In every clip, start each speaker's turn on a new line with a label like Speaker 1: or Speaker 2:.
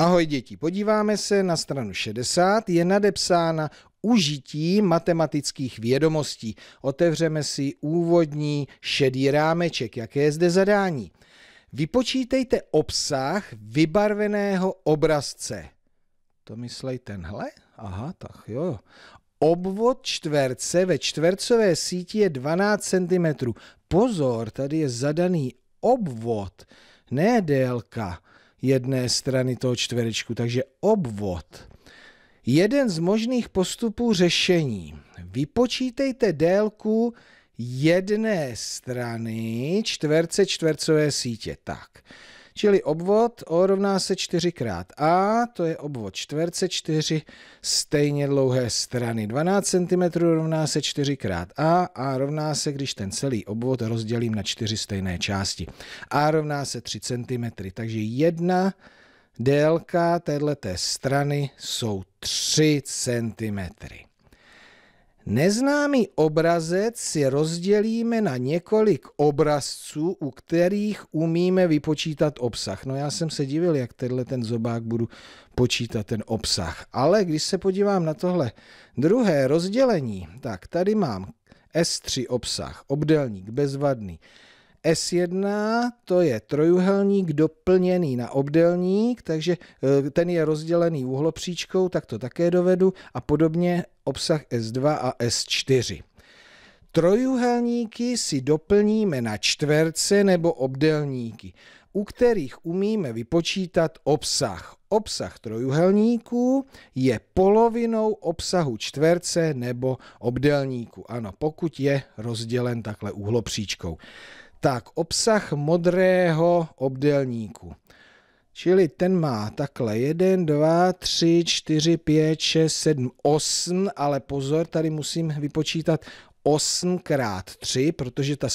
Speaker 1: Ahoj děti, podíváme se na stranu 60, je nadepsána užití matematických vědomostí. Otevřeme si úvodní šedý rámeček, jaké je zde zadání. Vypočítejte obsah vybarveného obrazce. To myslej tenhle? Aha, tak jo. Obvod čtverce ve čtvercové síti je 12 cm. Pozor, tady je zadaný obvod, ne délka jedné strany toho čtverečku, takže obvod. Jeden z možných postupů řešení. Vypočítejte délku jedné strany čtverce čtvercové sítě. Tak, Čili obvod O rovná se 4 krát A, to je obvod čtverce 4 stejně dlouhé strany. 12 cm rovná se 4 krát A, A rovná se, když ten celý obvod rozdělím na 4 stejné části. A rovná se 3 cm, takže jedna délka téhleté strany jsou 3 cm. Neznámý obrazec si rozdělíme na několik obrazců, u kterých umíme vypočítat obsah. No já jsem se divil, jak tenhle ten zobák budu počítat ten obsah. Ale když se podívám na tohle druhé rozdělení, tak tady mám S3 obsah, obdelník, bezvadný. S1 to je trojuhelník doplněný na obdelník, takže eh, ten je rozdělený úhlopříčkou, tak to také dovedu a podobně obsah S2 a S4. Trojuhelníky si doplníme na čtverce nebo obdelníky, u kterých umíme vypočítat obsah. Obsah trojuhelníků je polovinou obsahu čtverce nebo obdelníku. Ano, pokud je rozdělen takhle úhlopříčkou. Tak, obsah modrého obdelníku. Čili ten má takhle 1, 2, 3, 4, 5, 6, 7, 8, ale pozor, tady musím vypočítat 8 krát 3, protože ta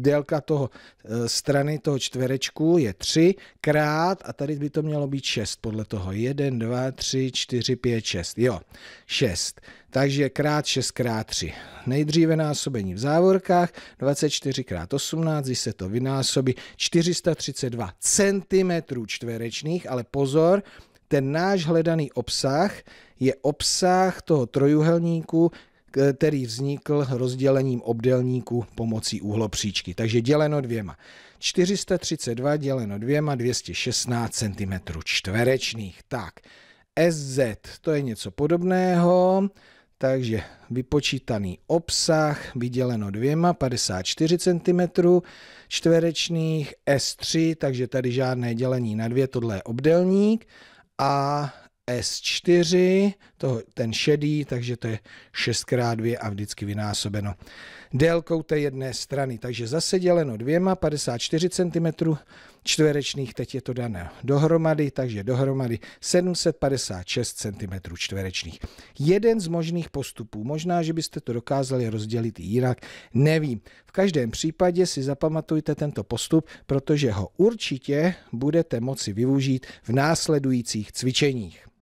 Speaker 1: délka toho e, strany toho čtverečku je 3 krát a tady by to mělo být 6 podle toho. 1, 2, 3, 4, 5, 6. Jo, 6. Takže krát 6 krát 3. Nejdříve násobení v závorkách 24 krát 18, když se to vynásobí 432 cm čtverečných, ale pozor, ten náš hledaný obsah je obsah toho trojuhelníku, který vznikl rozdělením obdelníku pomocí úhlopříčky. Takže děleno dvěma. 432 děleno dvěma 216 cm čtverečných. Tak, SZ to je něco podobného, takže vypočítaný obsah vyděleno dvěma 54 cm čtverečných, S3, takže tady žádné dělení na dvě, tohle je obdelník a s4, to, ten šedý, takže to je 6x2 a vždycky vynásobeno délkou té jedné strany. Takže zase děleno dvěma, 54 cm čtverečných, teď je to dané dohromady, takže dohromady 756 cm čtverečných. Jeden z možných postupů, možná, že byste to dokázali rozdělit i jinak, nevím. V každém případě si zapamatujte tento postup, protože ho určitě budete moci využít v následujících cvičeních.